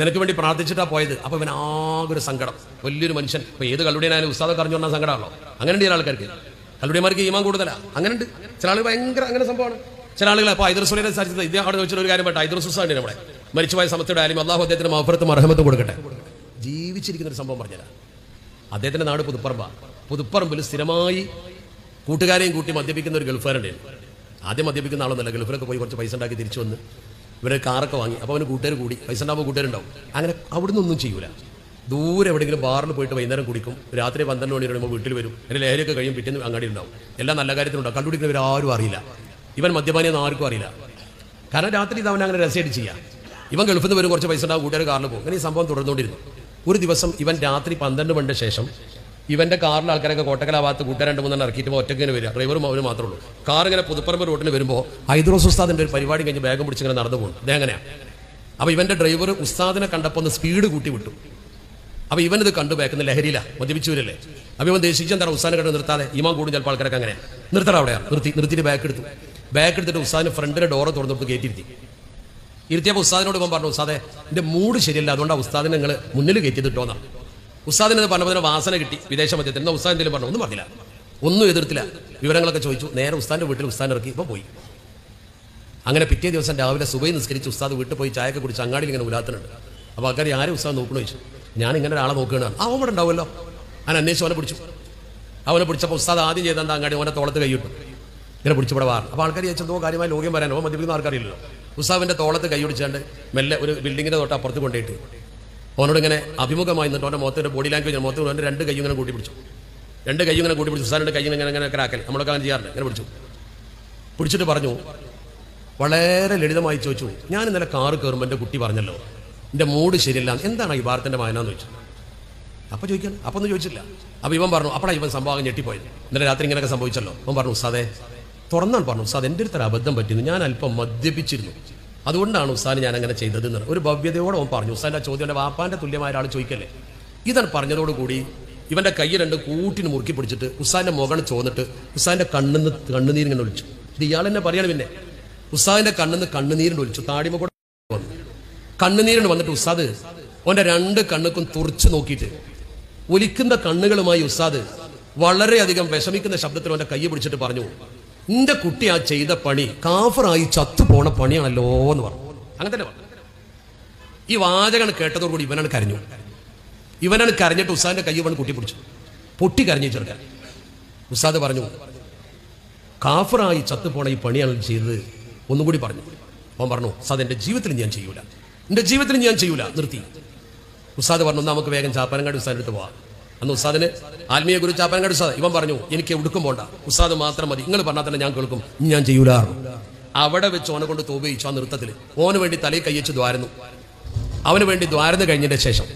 നിനക്ക് വേണ്ടി പ്രാർത്ഥിച്ചിട്ടാ പോയത് അപ്പൊ ഇവൻ ആകെ ഒരു സങ്കടം വലിയൊരു മനുഷ്യൻ ഇപ്പൊ ഏത് കല്ലുടിയനായാലും ഉസ്താദൊക്കെ പറഞ്ഞു പറഞ്ഞാൽ സങ്കടമാണല്ലോ അങ്ങനെ ഉണ്ട് ആൾക്കാർക്ക് കല്ലുടിയന്മാർക്ക് ഈമാൻ കൂടുതലാ അങ്ങനെ ഉണ്ട് ചില ആൾ ഭയങ്കര അങ്ങനെ സംഭവമാണ് ചില ആളുകൾ അപ്പോൾ ഐദർസുലിനെ സാധിച്ചത് ഇദ്ദേഹം അവിടെ വെച്ചൊരു കാര്യം പെട്ട ഐദർസുസാണ് നമ്മുടെ മരിച്ചുപോയ സമത്വയുടെ ആലും അള്ളാഹു അദ്ദേഹത്തിന് മഹഫറത്തും അർഹമത്തും കൊടുക്കട്ടെ ജീവിച്ചിരിക്കുന്ന ഒരു സംഭവം പറഞ്ഞതാ അദ്ദേഹത്തിന്റെ നാട് പുതുപ്പറമ്പ പുതുപ്പറമ്പിൽ സ്ഥിരമായി കൂട്ടുകാരെയും കൂട്ടി മദ്യപിക്കുന്ന ഒരു ഗൾഫുകാരുണ്ടായിരുന്നു ആദ്യം മദ്യപിക്കുന്ന ആളൊന്നല്ല ഗൾഫിലൊക്കെ പോയി കുറച്ച് പൈസ ഉണ്ടാക്കി തിരിച്ചു വന്ന് ഇവരെ കാറൊക്കെ വാങ്ങി അപ്പോൾ അവന് കൂട്ടുകാർ കൂടി പൈസ ഉണ്ടാകുമ്പോൾ കൂട്ടുകാരുണ്ടാവും അങ്ങനെ അവിടെ നിന്നൊന്നും ചെയ്യൂല ദൂരെ എവിടെയെങ്കിലും ബാറിൽ പോയിട്ട് വൈകുന്നേരം കുടിക്കും രാത്രി പന്ത്രണ്ട് മണി വരുമ്പോൾ വീട്ടിൽ വരും എൻ്റെ ലഹരിയൊക്കെ കഴിയും പിറ്റേന്ന് അങ്ങാടി ഉണ്ടാവും എല്ലാം നല്ല കാര്യത്തിനുണ്ടാവും കണ്ടുപിടിക്കുന്നവർ ആരും അറിയില്ല ഇവൻ മദ്യപാനിയെന്ന് ആർക്കും അറിയില്ല കാരണം രാത്രി ഇത് അവൻ അങ്ങനെ രസമായിട്ട് ചെയ്യാം ഇവൻ ഗൾഫിൽ നിന്ന് വരും കുറച്ച് പൈസ ഉണ്ടാവും കൂട്ടുകാർ കാറിൽ പോകും അങ്ങനെ ഈ സംഭവം തുടർന്നുകൊണ്ടിരുന്നു ഒരു ദിവസം ഇവൻ രാത്രി പന്ത്രണ്ട് മണിൻ്റെ ശേഷം ഇവന്റെ കാറിൽ ആൾക്കാരൊക്കെ കോട്ടക്കല ഭാഗത്ത് കൂട്ടാൻ രണ്ട് മൂന്നെണ്ണം ഇറക്കിയിട്ട് ഒറ്റക്കിങ്ങനെ വരിക ഡ്രൈവറും അവനും മാത്രമേ ഉള്ളൂ കാർ ഇങ്ങനെ പുതുപ്പറമ്പ് റോട്ടിന് വരുമ്പോൾ ഹൈദ്രോ ഉസ്താദിന്റെ ഒരു പരിപാടി കഴിഞ്ഞ് ബാഗും പിടിച്ച് ഇങ്ങനെ നടന്നു പോകും ഇതെങ്ങനെയാണ് അപ്പോൾ ഇവന്റെ ഡ്രൈവർ ഉസ്താദിനെ കണ്ടപ്പോൾ ഒന്ന് സ്പീഡ് കൂട്ടി വിട്ടു അപ്പോൾ ഇവനത് കണ്ടു ബാക്കുന്ന ലഹരിയില മദ്യപിച്ചവരല്ലേ അപ്പോൾ ഇവൻ ദേശിച്ച് എന്താണ് ഉസ്താദിനെ കണ്ട് നിർത്താതെ ഇമാൻ കൂടും ചിലപ്പോൾ ആൾക്കാരൊക്കെ അങ്ങനെ നിർത്തണം അവിടെയാണ് നിർത്തി നിർത്തിയിട്ട് ബാക്ക് എടുത്തു ബാക്ക് എടുത്തിട്ട് ഉസ്താദിന് ഫ്രണ്ടിലെ ഡോറ് തുറന്നിട്ട് കയറ്റിയിരുത്തി ഇരുത്തിയപ്പോൾ ഉസ്താദിനോട് പോകാൻ പറഞ്ഞു ഉസ്താദെ എൻ്റെ മൂഡ് ശരിയല്ല അതുകൊണ്ടാണ് ഉസ്താദിനെ നിങ്ങൾ മുന്നിൽ കയറ്റി കിട്ടുമെന്നാണ് ഉസ്താദിനത് പറഞ്ഞപ്പോൾ വാസന കിട്ടി വിദേശ മദ്യത്തിൽ എന്നാൽ ഉസ്താദ് എന്തെങ്കിലും പറഞ്ഞു ഒന്നും പറഞ്ഞില്ല ഒന്നും എതിർത്തില്ല വിവരങ്ങളൊക്കെ ചോദിച്ചു നേരെ ഉസ്താദിന്റെ വീട്ടിൽ ഉസ്താൻ ഇറക്കി ഇപ്പോൾ പോയി അങ്ങനെ പിറ്റേ ദിവസം രാവിലെ സുബൈ നിസ്കരിച്ച് ഉസ്താദ് വീട്ടിൽ പോയി ചായയൊക്കെ കുടിച്ച് അങ്ങാടിയിൽ ഇങ്ങനെ ഉലാത്തുന്നുണ്ട് അപ്പോൾ ആൾക്കാർ ആരും ഉസ്താദ് നോക്കണോ ചോദിച്ചു ഞാൻ ഇങ്ങനെ ഒരാളെ നോക്കുകയാണ് ആ അവിടെ ഉണ്ടാവുമല്ലോ ഞാൻ അന്വേഷിച്ചു അവനെ പിടിച്ചു അവനെ പിടിച്ചപ്പോൾ ഉസ്താദ് ആദ്യം ചെയ്താൽ അങ്ങാടി ഓനെ തോളത്ത് കൈയിട്ടു ഇങ്ങനെ പിടിച്ചിവിടെ വാർ അപ്പോൾ ആൾക്കാർ എന്തോ കാര്യമായി ലോകം വരാനോ മദ്യപിക്കുന്ന ആൾക്കാരില്ലല്ലോ ഉസ്താവിൻ്റെ തോളത്ത് കൈ പിടിച്ചാണ്ട് മെല്ലെ ഒരു ബിൽഡിങ്ങിൻ്റെ തൊട്ട് അപ്പുറത്ത് കൊണ്ടുപോയിട്ട് അവനോട് ഇങ്ങനെ അഭിമുഖമായി നിന്നിട്ട് അവൻ്റെ മുഖത്തിൻ്റെ ബോഡി ലാംഗ്വേജ് മുഖത്ത് അവൻ്റെ രണ്ട് കൈ ഇങ്ങനെ കൂട്ടി പിടിച്ചു രണ്ട് കൈ ഇങ്ങനെ കൂട്ടി പിടിച്ചു സാറിൻ്റെ കൈ ഇങ്ങനെ ഇങ്ങനെ ക്രാക്കൽ നമ്മളൊക്കെ അങ്ങനെ ചെയ്യാറുണ്ട് ഇങ്ങനെ പിടിച്ചു പിടിച്ചിട്ട് പറഞ്ഞു വളരെ ലളിതമായി ചോദിച്ചു ഞാൻ ഇന്നലെ കാറ് കയറുമ്പോൾ എൻ്റെ കുട്ടി പറഞ്ഞല്ലോ എൻ്റെ മൂഡ് ശരിയല്ല എന്താണ് ഈ ഭാരത്തിൻ്റെ വായന എന്ന് ചോദിച്ചു അപ്പോൾ ചോദിക്കാൻ അപ്പം ഒന്നും ചോദിച്ചില്ല അപ്പോൾ ഇവൻ പറഞ്ഞു അപ്പോഴാണ് ഇവൻ സംഭവം ഞെട്ടിപ്പോയത് ഇന്നലെ രാത്രി ഇങ്ങനെയൊക്കെ സംഭവിച്ചല്ലോ അവൻ പറഞ്ഞു ഉസാദേ തുറന്നാണ് പറഞ്ഞു ഉസാദ് എൻ്റെ അടുത്തൊരു അബദ്ധം പറ്റിയിരുന്നു ഞാൻ അല്പം മദ്യപിച്ചിരുന്നു അതുകൊണ്ടാണ് ഉസ്താൻ ഞാൻ അങ്ങനെ എന്ന് ഒരു ഭവ്യതയോടെ അവൻ പറഞ്ഞു ഉസ്താൻ്റെ ചോദ്യം എൻ്റെ വാപ്പാൻ്റെ തുല്യമായ ഒരാൾ ചോദിക്കല്ലേ ഇതാണ് പറഞ്ഞതോടുകൂടി ഇവൻ്റെ കൈ രണ്ട് കൂട്ടിന് മുറുക്കി പിടിച്ചിട്ട് ഉസ്താൻ്റെ മുഖം ചോന്നിട്ട് ഉസ്താൻ്റെ കണ്ണിന്ന് ഇങ്ങനെ ഒളിച്ചു ഇത് ഇയാൾ എന്നെ പറയണം പിന്നെ കണ്ണിൽ നിന്ന് കണ്ണുനീരിന് ഒളിച്ചു താടിമ കൂടെ വന്നു കണ്ണുനീരിന് വന്നിട്ട് ഉസ്താദ് ഓൻ്റെ രണ്ട് കണ്ണുക്കും തുറച്ചു നോക്കിയിട്ട് ഒലിക്കുന്ന കണ്ണുകളുമായി ഉസ്താദ് വളരെയധികം വിഷമിക്കുന്ന ശബ്ദത്തിൽ അവൻ്റെ കൈ പിടിച്ചിട്ട് പറഞ്ഞു എൻ്റെ കുട്ടി ആ ചെയ്ത പണി കാഫറായി ചത്തു പോണ പണിയാണല്ലോ എന്ന് പറഞ്ഞു അങ്ങനെ തന്നെ പറഞ്ഞു ഈ വാചകാണ് കേട്ടതോടുകൂടി ഇവനാണ് കരഞ്ഞു ഇവനാണ് കരഞ്ഞിട്ട് ഉസ്താദിന്റെ കൈ വന്ന് കുട്ടി പിടിച്ചു പൊട്ടി കരഞ്ഞു ചെറുക്കാൻ ഉസ്താദ് പറഞ്ഞു കാഫറായി ചത്തു പോണ ഈ പണിയാണ് ചെയ്തത് ഒന്നും കൂടി പറഞ്ഞു അവൻ പറഞ്ഞു ഉസ്താദ് എന്റെ ജീവിതത്തിൽ ഞാൻ ചെയ്യൂല എന്റെ ജീവിതത്തിൽ ഞാൻ ചെയ്യൂല നിർത്തി ഉസ്താദ് പറഞ്ഞു നമുക്ക് വേഗം ചാപ്പനങ്ങാട് ഉസ്താദിൻ്റെ അടുത്ത് പോവാം അന്ന് ഉസ്താദിന് ആത്മീയ ഗുരു ചാപ്പനങ്ങാട് ഉസ്താദ് ഇവൻ പറഞ്ഞു എനിക്ക് ഉടുക്കും പോണ്ട ഉസ്താദ് മാത്രം മതി നിങ്ങൾ പറഞ്ഞാൽ തന്നെ ഞാൻ കേൾക്കും ഞാൻ ചെയ്യൂലാറു അവിടെ വെച്ച് ഓനെ കൊണ്ട് തോപയിച്ചു ആ നൃത്തത്തിൽ ഓന് വേണ്ടി തലയിൽ കയ്യച്ച് ദ്വാരുന്നു അവന് വേണ്ടി ദ്വാരുന്നു കഴിഞ്ഞതിന് ശേഷം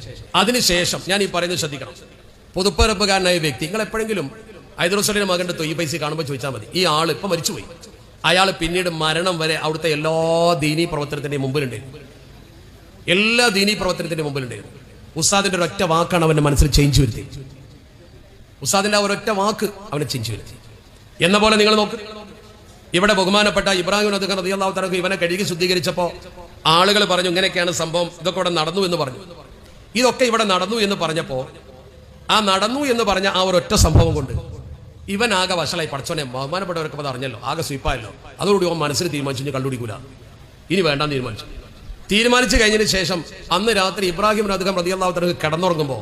അതിനുശേഷം ഞാൻ ഈ പറയുന്നത് ശ്രദ്ധിക്കണം പുതുപ്പരപ്പുകാരനായ വ്യക്തി നിങ്ങൾ എപ്പോഴെങ്കിലും ഹൈദ്രോസലിന്റെ മകന്റെ തൊയ്യ പൈസ കാണുമ്പോൾ ചോദിച്ചാൽ മതി ഈ ആൾ ഇപ്പം മരിച്ചുപോയി അയാൾ പിന്നീട് മരണം വരെ അവിടുത്തെ എല്ലാ ദീനീ പ്രവർത്തനത്തിന്റെയും മുമ്പിലുണ്ടായിരുന്നു എല്ലാ ദീനീ പ്രവർത്തനത്തിന്റെ മുമ്പിലുണ്ടായിരുന്നു ഉസ്താദിന്റെ ഒരൊറ്റ വാക്കാണ് അവന്റെ മനസ്സിൽ ചേഞ്ച് വരുത്തി ഉസ്താദിന്റെ ഒരൊറ്റ വാക്ക് അവനെ ചേഞ്ച് വരുത്തി എന്ന പോലെ നിങ്ങൾ നോക്ക് ഇവിടെ ബഹുമാനപ്പെട്ട ഇബ്രാഹിം അദ്ദേഹം റതിയല്ലാഹു തലക്ക് ഇവനെ കഴുകി ശുദ്ധീകരിച്ചപ്പോൾ ആളുകൾ പറഞ്ഞു ഇങ്ങനെയൊക്കെയാണ് സംഭവം ഇതൊക്കെ ഇവിടെ നടന്നു എന്ന് പറഞ്ഞു ഇതൊക്കെ ഇവിടെ നടന്നു എന്ന് പറഞ്ഞപ്പോൾ ആ നടന്നു എന്ന് പറഞ്ഞ ആ ഒരൊറ്റ സംഭവം കൊണ്ട് ഇവൻ ആകെ വഷളായി പഠിച്ചോനെ ബഹുമാനപ്പെട്ടവരൊക്കെ അത് അറിഞ്ഞല്ലോ ആകെ സ്വീപ്പായല്ലോ അതോടുകൂടി അവൻ മനസ്സിൽ തീരുമാനിച്ചു കണ്ടുപിടിക്കൂല ഇനി വേണ്ടാന്ന് തീരുമാനിച്ചു തീരുമാനിച്ചു കഴിഞ്ഞതിന് ശേഷം അന്ന് രാത്രി ഇബ്രാഹിം റദ്ഗം റതിയല്ലാത്തവർക്ക് കിടന്നുറങ്ങുമ്പോ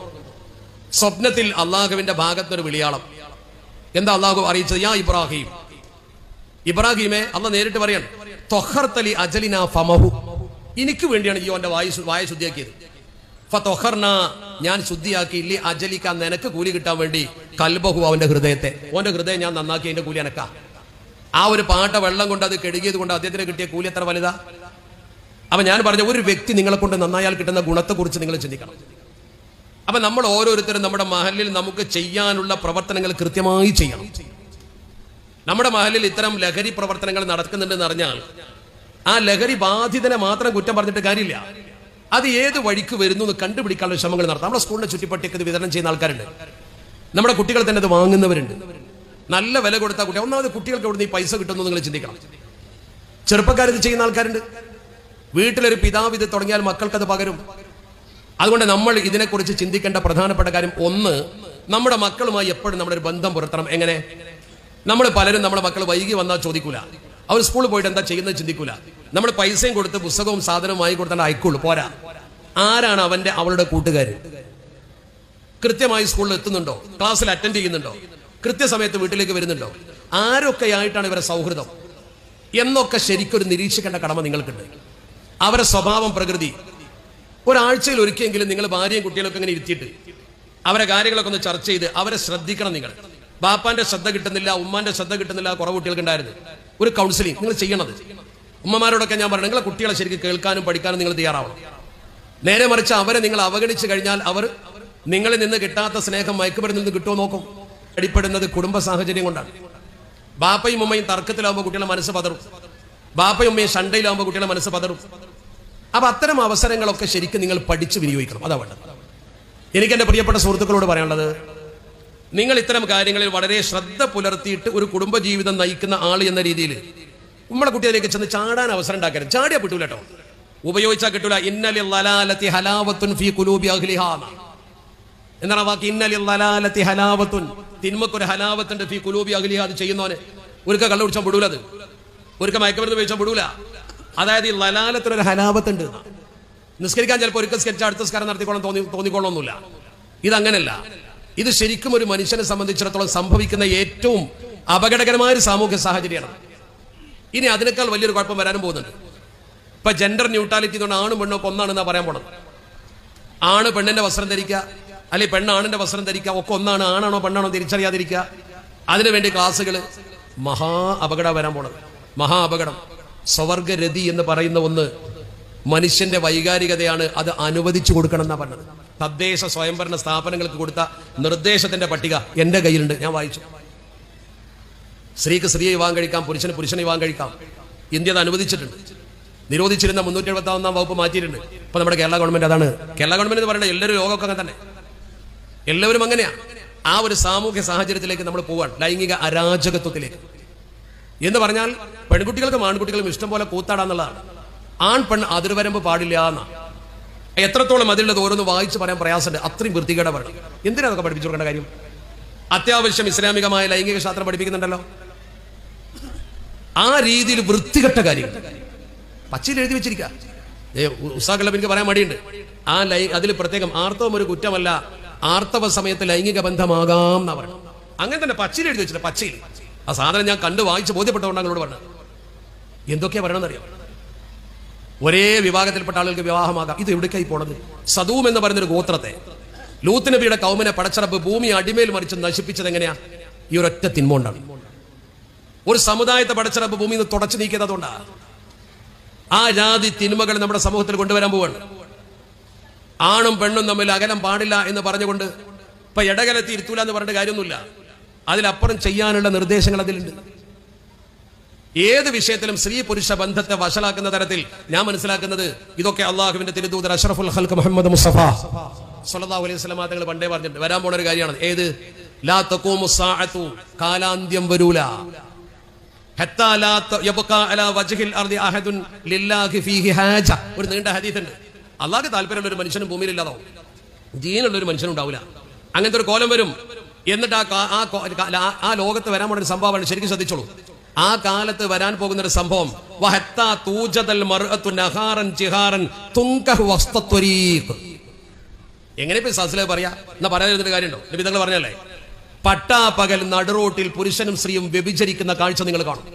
സ്വപ്നത്തിൽ അള്ളാഹുവിന്റെ ഭാഗത്തൊരു വിളിയാളം എന്താ അള്ളാഹു അറിയിച്ചത് യാ ഇബ്രാഹിം ഇബ്രാഹിമെ അന്ന് നേരിട്ട് പറയണം തൊഹർത്തലി അജലിന ഫമഹു എനിക്ക് വേണ്ടിയാണ് ജീവന്റെ വായു വായ ശുദ്ധിയാക്കിയത് ഞാൻ ശുദ്ധിയാക്കി ഇല്ലേ അജലിക്ക നിനക്ക് കൂലി കിട്ടാൻ വേണ്ടി കൽബഹു അവന്റെ ഹൃദയത്തെ ഓന്റെ ഹൃദയം ഞാൻ നന്നാക്കി എന്റെ കൂലി അനക്ക ആ ഒരു പാട്ട വെള്ളം കൊണ്ട് അത് കെടുകിയത് കൊണ്ട് അദ്ദേഹത്തിന് കിട്ടിയ കൂലി എത്ര വലുതാ അപ്പൊ ഞാൻ പറഞ്ഞ ഒരു വ്യക്തി നിങ്ങളെ കൊണ്ട് നന്നായാൽ കിട്ടുന്ന ഗുണത്തെക്കുറിച്ച് നിങ്ങൾ ചിന്തിക്കണം അപ്പൊ നമ്മൾ ഓരോരുത്തരും നമ്മുടെ മഹലിൽ നമുക്ക് ചെയ്യാനുള്ള പ്രവർത്തനങ്ങൾ കൃത്യമായി ചെയ്യണം നമ്മുടെ മഹലിൽ ഇത്തരം ലഹരി പ്രവർത്തനങ്ങൾ നടക്കുന്നുണ്ടെന്ന് അറിഞ്ഞാൽ ആ ലഹരി ബാധിതനെ മാത്രം കുറ്റം പറഞ്ഞിട്ട് കാര്യമില്ല അത് ഏത് വഴിക്ക് വരുന്നു എന്ന് കണ്ടുപിടിക്കാനുള്ള ശ്രമങ്ങൾ നടത്താം നമ്മുടെ സ്കൂളിന്റെ ചുറ്റിപ്പട്ടിക്ക് വിതരണം ചെയ്യുന്ന ആൾക്കാരുണ്ട് നമ്മുടെ കുട്ടികൾ തന്നെ അത് വാങ്ങുന്നവരുണ്ട് നല്ല വില കൊടുത്ത കുട്ടികൾ ഒന്നാമത് കുട്ടികൾക്ക് നിന്ന് ഈ പൈസ കിട്ടുന്നു നിങ്ങൾ ചിന്തിക്കണം ചെറുപ്പക്കാർ ഇത് ചെയ്യുന്ന ആൾക്കാരുണ്ട് വീട്ടിലൊരു പിതാവ് ഇത് തുടങ്ങിയാൽ മക്കൾക്കത് പകരും അതുകൊണ്ട് നമ്മൾ ഇതിനെക്കുറിച്ച് ചിന്തിക്കേണ്ട പ്രധാനപ്പെട്ട കാര്യം ഒന്ന് നമ്മുടെ മക്കളുമായി എപ്പോഴും നമ്മുടെ ഒരു ബന്ധം പുലർത്തണം എങ്ങനെ നമ്മൾ പലരും നമ്മുടെ മക്കൾ വൈകി വന്നാൽ ചോദിക്കൂല അവർ സ്കൂളിൽ പോയിട്ട് എന്താ ചെയ്യുന്നത് ചിന്തിക്കൂല നമ്മൾ പൈസയും കൊടുത്ത് പുസ്തകവും സാധനവും വാങ്ങി കൊടുത്താൽ അയക്കുള്ളൂ പോരാ ആരാണ് അവന്റെ അവളുടെ കൂട്ടുകാർ കൃത്യമായി സ്കൂളിൽ എത്തുന്നുണ്ടോ ക്ലാസ്സിൽ അറ്റൻഡ് ചെയ്യുന്നുണ്ടോ കൃത്യസമയത്ത് വീട്ടിലേക്ക് വരുന്നുണ്ടോ ആരൊക്കെയായിട്ടാണ് ഇവരെ സൗഹൃദം എന്നൊക്കെ ശരിക്കൊരു നിരീക്ഷിക്കേണ്ട കടമ നിങ്ങൾക്കുണ്ട് അവരുടെ സ്വഭാവം പ്രകൃതി ഒരാഴ്ചയിൽ ഒരിക്കലെങ്കിലും നിങ്ങൾ ഭാര്യയും കുട്ടികളൊക്കെ ഇങ്ങനെ ഇരുത്തിയിട്ട് അവരെ കാര്യങ്ങളൊക്കെ ഒന്ന് ചർച്ച ചെയ്ത് അവരെ ശ്രദ്ധിക്കണം നിങ്ങൾ ബാപ്പാന്റെ ശ്രദ്ധ കിട്ടുന്നില്ല ഉമ്മാന്റെ ശ്രദ്ധ കിട്ടുന്നില്ല കുറവ് കുട്ടികൾക്ക് ഉണ്ടായിരുന്നു ഒരു കൗൺസിലിംഗ് നിങ്ങൾ ചെയ്യണത് ഉമ്മമാരോടൊക്കെ ഞാൻ പറഞ്ഞു നിങ്ങളെ കുട്ടികളെ ശരിക്കും കേൾക്കാനും പഠിക്കാനും നിങ്ങൾ തയ്യാറാവണം നേരെ മറിച്ച് അവരെ നിങ്ങൾ അവഗണിച്ചു കഴിഞ്ഞാൽ അവർ നിങ്ങളിൽ നിന്ന് കിട്ടാത്ത സ്നേഹം മയക്കുമരുന്നിൽ നിന്ന് കിട്ടുമോ നോക്കും അടിപ്പെടുന്നത് കുടുംബ സാഹചര്യം കൊണ്ടാണ് ബാപ്പയും ഉമ്മയും തർക്കത്തിലാവുമ്പോൾ കുട്ടികളെ മനസ്സ് പതറും ബാപ്പയും ഉമ്മയും സണ്ടയിലാവുമ്പോൾ കുട്ടിയുടെ മനസ്സ് പതറും അപ്പം അത്തരം അവസരങ്ങളൊക്കെ ശരിക്കും നിങ്ങൾ പഠിച്ച് വിനിയോഗിക്കണം അതാ വേണ്ടത് എനിക്ക് എൻ്റെ പ്രിയപ്പെട്ട സുഹൃത്തുക്കളോട് പറയാനുള്ളത് നിങ്ങൾ ഇത്തരം കാര്യങ്ങളിൽ വളരെ ശ്രദ്ധ പുലർത്തിയിട്ട് ഒരു കുടുംബജീവിതം നയിക്കുന്ന ആൾ എന്ന രീതിയിൽ നമ്മളെ കുട്ടികളിലേക്ക് ചെന്ന് ചാടാൻ അവസരം ഉണ്ടാക്കരുത് ചാടിയാ കിട്ടൂല കേട്ടോ ഉപയോഗിച്ചാൽ കിട്ടൂല ഇന്നലി ലലാലത്തി ഹലാവത്തുൻ ഫി കുലൂബി അഹ്ലിഹാന എന്താണ് വാക്ക് ഇന്നലി ലലാലത്തി ഹലാവത്തുൻ തിന്മക്കൊരു ഹലാവത്തുണ്ട് ഫി കുലൂബി അഹ്ലിഹ അത് ചെയ്യുന്നവന് ഒരിക്കൽ കള്ളുപിടിച്ചാൽ വിടൂലത് ഒരുക്ക മയക്കമരുന്ന് ഉപയോഗിച്ചാൽ വിടൂല അതായത് ഈ ലലാലത്തിനൊരു ഹലാപത്തുണ്ട് നിസ്കരിക്കാൻ ചിലപ്പോൾ ഒരുക്കം സ്കെച്ച് അടുത്ത സ്കാരം നടത്തിക്കോളം തോന്നി തോന്നിക്കോളൊന്നുമില്ല ഇതങ്ങനല്ല ഇത് ശരിക്കും ഒരു മനുഷ്യനെ സംബന്ധിച്ചിടത്തോളം സംഭവിക്കുന്ന ഏറ്റവും അപകടകരമായ ഒരു സാമൂഹ്യ സാഹചര്യമാണ് ഇനി അതിനേക്കാൾ വലിയൊരു കുഴപ്പം വരാനും പോകുന്നുണ്ട് ഇപ്പൊ ജെൻഡർ ന്യൂട്രാലിറ്റി കൊണ്ട് ആണും പെണ്ണോ ഒന്നാണെന്നാ പറയാൻ പോണത് ആണ് പെണ്ണിന്റെ വസ്ത്രം ധരിക്കുക അല്ലെ പെണ്ണ് വസ്ത്രം ധരിക്കുക ഒക്കെ ഒന്നാണ് ആണാണോ പെണ്ണാണോ തിരിച്ചറിയാതിരിക്കുക അതിനുവേണ്ടി ക്ലാസ്സുകൾ മഹാ അപകടം വരാൻ പോണത് മഹാപകടം അപകടം സ്വവർഗരതി എന്ന് പറയുന്ന ഒന്ന് മനുഷ്യന്റെ വൈകാരികതയാണ് അത് അനുവദിച്ചു കൊടുക്കണം എന്നാ പറഞ്ഞത് തദ്ദേശ സ്വയംഭരണ സ്ഥാപനങ്ങൾക്ക് കൊടുത്ത നിർദ്ദേശത്തിന്റെ പട്ടിക എന്റെ കയ്യിലുണ്ട് ഞാൻ വായിച്ചു സ്ത്രീക്ക് സ്ത്രീയെ വിവാഹം കഴിക്കാം പുരുഷന് പുരുഷനെ വിവാഹം കഴിക്കാം ഇന്ത്യ അത് അനുവദിച്ചിട്ടുണ്ട് നിരോധിച്ചിരുന്ന മുന്നൂറ്റി എഴുപത്തി ഒന്നാം വകുപ്പ് മാറ്റിയിട്ടുണ്ട് ഇപ്പൊ നമ്മുടെ കേരള ഗവൺമെന്റ് അതാണ് കേരള ഗവൺമെന്റ് എന്ന് പറയുന്നത് എല്ലാവരും ലോകമൊക്കെ അങ്ങനെ തന്നെ എല്ലാവരും അങ്ങനെയാണ് ആ ഒരു സാമൂഹ്യ സാഹചര്യത്തിലേക്ക് നമ്മൾ പോവാണ് ലൈംഗിക അരാജകത്വത്തിലേക്ക് എന്ന് പറഞ്ഞാൽ പെൺകുട്ടികൾക്കും ആൺകുട്ടികൾക്കും ഇഷ്ടം പോലെ കൂത്താടാന്നുള്ളതാണ് ആൺ പെൺ അതിർവരമ്പ് പാടില്ല എന്നാ എത്രത്തോളം അതിലുള്ളത് ഓരോന്ന് വായിച്ച് പറയാൻ പ്രയാസമുണ്ട് അത്രയും വൃത്തികേട പറയണം എന്തിനാ അതൊക്കെ പഠിപ്പിച്ചു കൊടുക്കേണ്ട കാര്യം അത്യാവശ്യം ഇസ്ലാമികമായ ലൈംഗിക ശാസ്ത്രം പഠിപ്പിക്കുന്നുണ്ടല്ലോ ആ രീതിയിൽ വൃത്തികെട്ട കാര്യം പച്ചയിൽ എഴുതി വെച്ചിരിക്കുക ഉസാക്കളപ്പം എനിക്ക് പറയാൻ മടിയുണ്ട് ആ ലൈ അതിൽ പ്രത്യേകം ആർത്തവം ഒരു കുറ്റമല്ല ആർത്തവ സമയത്ത് ലൈംഗിക ബന്ധമാകാം എന്നാ പറയണം അങ്ങനെ തന്നെ പച്ചയിൽ എഴുതി വെച്ചില്ല പച്ചയിൽ ആ സാധനം ഞാൻ കണ്ടു വായിച്ച് ബോധ്യപ്പെട്ടതുകൊണ്ട് പറഞ്ഞു പറഞ്ഞത് എന്തൊക്കെയാ പറയണമെന്നറിയാം ഒരേ വിഭാഗത്തിൽപ്പെട്ട ആളുകൾക്ക് വിവാഹമാകാം ഇത് എവിടേക്കായി പോണത് സദൂം എന്ന് പറയുന്നൊരു ഗോത്രത്തെ ലൂത്തിനബിയുടെ കൗമനെ പടച്ചറപ്പ് ഭൂമി അടിമയിൽ മറിച്ച് നശിപ്പിച്ചത് എങ്ങനെയാ ഈ ഒരൊറ്റ തിന്മോണ്ടാണ് ഒരു സമുദായത്തെ പടച്ചറപ്പ് ഭൂമിയിൽ നിന്ന് തുടച്ചു നീക്കിയത് അതുകൊണ്ടാണ് ആ ജാതി തിന്മകൾ നമ്മുടെ സമൂഹത്തിൽ കൊണ്ടുവരാൻ പോവാണ് ആണും പെണ്ണും തമ്മിൽ അകലം പാടില്ല എന്ന് പറഞ്ഞുകൊണ്ട് ഇപ്പൊ ഇടകലത്തി ഇരുത്തൂല എന്ന് പറഞ്ഞിട്ട് കാര്യമൊന്നുമില്ല അതിലപ്പുറം ചെയ്യാനുള്ള നിർദ്ദേശങ്ങൾ അതിലുണ്ട് ഏത് വിഷയത്തിലും സ്ത്രീ പുരുഷ ബന്ധത്തെ വഷളാക്കുന്ന തരത്തിൽ ഞാൻ മനസ്സിലാക്കുന്നത് ഇതൊക്കെ അള്ളാഹുവിന്റെ തിരുദൂതർ അഷറഫുൽ ഹൽക്ക് മുഹമ്മദ് മുസഫ സല്ലാ അലൈഹി സ്വലമാ തങ്ങൾ പണ്ടേ പറഞ്ഞിട്ടുണ്ട് വരാൻ പോണ ഒരു കാര്യമാണ് ഏത് ലാ തക്കോമുസാഅത്തു കാലാന്ത്യം വരൂല ഒരു നീണ്ട ഹദീത്ത് ഉണ്ട് അള്ളാഹ് താല്പര്യമുള്ള ഒരു മനുഷ്യനും ഭൂമിയിൽ ഇല്ലാതാവും ജീനുള്ള ഒരു മനുഷ്യനും ഉണ്ടാവില്ല അങ്ങനത്തെ ഒരു കോലം വരും എന്നിട്ട് ആ ആ ലോകത്ത് വരാൻ പോകുന്ന ഒരു സംഭവമാണ് ശരിക്കും ശ്രദ്ധിച്ചോളൂ ആ കാലത്ത് വരാൻ പോകുന്ന ഒരു സംഭവം എങ്ങനെ ഇപ്പൊ സസ്ലെ പറയാ എന്നാ പറയാതിരുന്ന കാര്യമുണ്ടോ നബി തങ്ങൾ പറഞ്ഞല്ലേ പകൽ നടുറോട്ടിൽ പുരുഷനും സ്ത്രീയും വ്യഭിചരിക്കുന്ന കാഴ്ച നിങ്ങൾ കാണും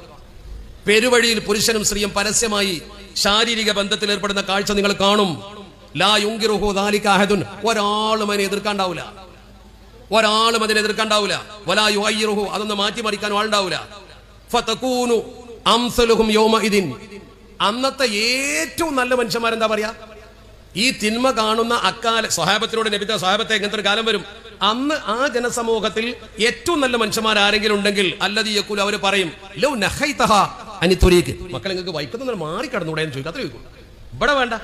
പെരുവഴിയിൽ പുരുഷനും സ്ത്രീയും പരസ്യമായി ശാരീരിക ബന്ധത്തിൽ ഏർപ്പെടുന്ന കാഴ്ച നിങ്ങൾ കാണും ലാ യുങ്കിറുഹു ദാലിക്കാഹദുൻ ഒരാളും അതിനെ എതിർക്കാണ്ടാവില്ല ഒരാളും അതിനെ എതിർക്കാണ്ടാവില്ല വലായു അയ്യറുഹു അതൊന്ന് മാറ്റിമറിക്കാൻ ആളുണ്ടാവില്ല ഫതകൂനു അന്നത്തെ ഏറ്റവും നല്ല മനുഷ്യന്മാരെന്താ പറയാ ഈ തിന്മ കാണുന്ന അക്കാല സ്വഹാബത്തിനോട് ലഭിച്ച സ്വഹാബത്തെ എങ്ങനത്തെ ഒരു കാലം വരും അന്ന് ആ ജനസമൂഹത്തിൽ ഏറ്റവും നല്ല മനുഷ്യന്മാർ ആരെങ്കിലും ഉണ്ടെങ്കിൽ അല്ലതി യക്കൂൽ അവര് പറയും ലോ നഹൈതഹ അനി തുരീക്ക് മക്കൾ നിങ്ങൾക്ക് വൈക്കുന്ന മാറി കടന്നുകൂടെ എന്ന് ചോദിക്കും അത്ര ചോദിക്കും ഇവിടെ വേണ്ട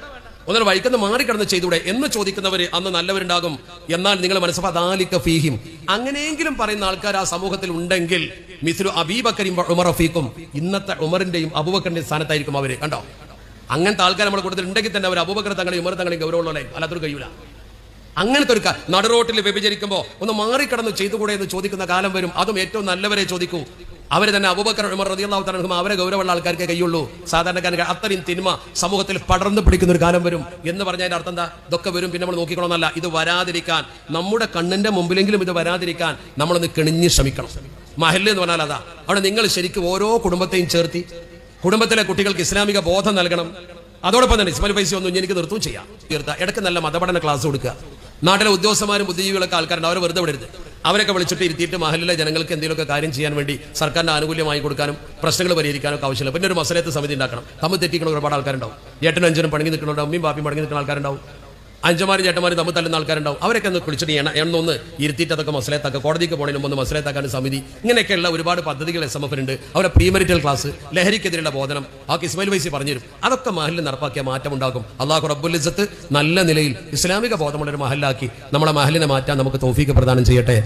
മുതൽ വഴിക്കെന്ന് മാറിക്കിടന്ന് ചെയ്തൂടെ എന്ന് ചോദിക്കുന്നവര് അന്ന് നല്ലവരുണ്ടാകും എന്നാൽ നിങ്ങൾ മനസ്സിലാ ഫീഹിം അങ്ങനെയെങ്കിലും പറയുന്ന ആൾക്കാർ ആ സമൂഹത്തിൽ ഉണ്ടെങ്കിൽ മിസ്ലു അബീബക്കരിയും ഉമർ അഫീഖും ഇന്നത്തെ ഉമറിന്റെയും അബൂബക്കറിന്റെയും സ്ഥാനത്തായിരിക്കും അവര് കണ്ടോ അങ്ങനത്തെ ആൾക്കാർ നമ്മുടെ കൂട്ടത്തിൽ ഉണ്ടെങ്കിൽ തന്നെ അവർ അബൂബക്കർ തങ്ങളെ ഉമർ തങ്ങളെയും ഗൗരവമുള്ളവരെ അല്ലാത്തൊരു കഴിയൂല അങ്ങനത്തെ ഒരു നടുറോട്ടിൽ റോട്ടിൽ വ്യഭിചരിക്കുമ്പോൾ ഒന്ന് മാറിക്കടന്ന് ചെയ്തുകൂടെ എന്ന് ചോദിക്കുന്ന കാലം വരും അതും ഏറ്റവും നല്ലവരെ ചോദിക്കൂ അവർ തന്നെ അബൂബക്കർ ഉമർ റതിയല്ലാഹു അവരെ ഗൗരവമുള്ള ആൾക്കാർക്ക് കൈയുള്ളൂ സാധാരണക്കാരൻ അത്രയും തിന്മ സമൂഹത്തിൽ പടർന്നു പിടിക്കുന്ന ഒരു കാലം വരും എന്ന് പറഞ്ഞതിന്റെ അർത്ഥം എന്താ ഇതൊക്കെ വരും പിന്നെ നമ്മൾ നോക്കിക്കണമെന്നല്ല ഇത് വരാതിരിക്കാൻ നമ്മുടെ കണ്ണിന്റെ മുമ്പിലെങ്കിലും ഇത് വരാതിരിക്കാൻ നമ്മളൊന്ന് കിണിഞ്ഞ് ശ്രമിക്കണം മഹല്ല് എന്ന് പറഞ്ഞാൽ അതാ അവിടെ നിങ്ങൾ ശരിക്കും ഓരോ കുടുംബത്തെയും ചേർത്തി കുടുംബത്തിലെ കുട്ടികൾക്ക് ഇസ്ലാമിക ബോധം നൽകണം അതോടൊപ്പം തന്നെ ഇസ്മാൽ പൈസ ഒന്നും എനിക്ക് നിർത്തും ചെയ്യാം തീർത്ത ഇടയ്ക്ക് നല്ല മതപഠന ക്ലാസ് കൊടുക്കുക നാട്ടിലെ ഉദ്യോഗസ്ഥന്മാരും ബുദ്ധിജീവികളൊക്കെ ആൾക്കാരുണ്ട് അവരെ വെറുതെ വിടരുത് അവരൊക്കെ വിളിച്ചിട്ട് ഇരുത്തിയിട്ട് മഹലിലെ ജനങ്ങൾക്ക് എന്തെങ്കിലുമൊക്കെ കാര്യം ചെയ്യാൻ വേണ്ടി സർക്കാരിന് ആനുകൂല്യമായി കൊടുക്കാനും പ്രശ്നങ്ങൾ പരിഹരിക്കാനും ഒക്കെ ആവശ്യമില്ല പിന്നെ ഒരു മസലത്ത് സമിതി ഉണ്ടാക്കണം തമ്മിൽ തെറ്റിക്കുന്ന ഒരുപാട് ആൾക്കാരുണ്ടാവും ഏട്ടനും അഞ്ചനും പണങ്ങി നിൽക്കുന്നുണ്ടാവും അമ്മയും ബാപ്പി പണങ്ങി നിൽക്കുന്ന ആൾക്കാരുണ്ടാവും അഞ്ചുമാരും ചേട്ടന്മാരും തമ്മിൽ തല്ലുന്ന ആൾക്കാരുണ്ടാവും അവരൊക്കെ ഒന്ന് കുളിച്ചിട്ട് എണ്ണ എണ്ണൊന്ന് ഇരുത്തിയിട്ട് അതൊക്കെ മസലത്താക്കുക കോടതിക്ക് പോണേലും ഒന്ന് മസലത്താക്കാൻ സമിതി ഇങ്ങനെയൊക്കെയുള്ള ഒരുപാട് പദ്ധതികൾ എസ് എം എഫിനുണ്ട് അവരുടെ പ്രീമെറിറ്റൽ ക്ലാസ് ലഹരിക്കെതിരെയുള്ള ബോധനം ആ ഇസ്മയിൽ വൈസി പറഞ്ഞു അതൊക്കെ മഹലിൽ നടപ്പാക്കിയ മാറ്റമുണ്ടാകും അള്ളാഹു റബ്ബുലിസത്ത് നല്ല നിലയിൽ ഇസ്ലാമിക ഒരു മഹലിലാക്കി നമ്മളെ മഹലിനെ മാറ്റാൻ നമുക്ക് തോഫീക്ക് പ്രദാനം ചെയ്യട്ടെ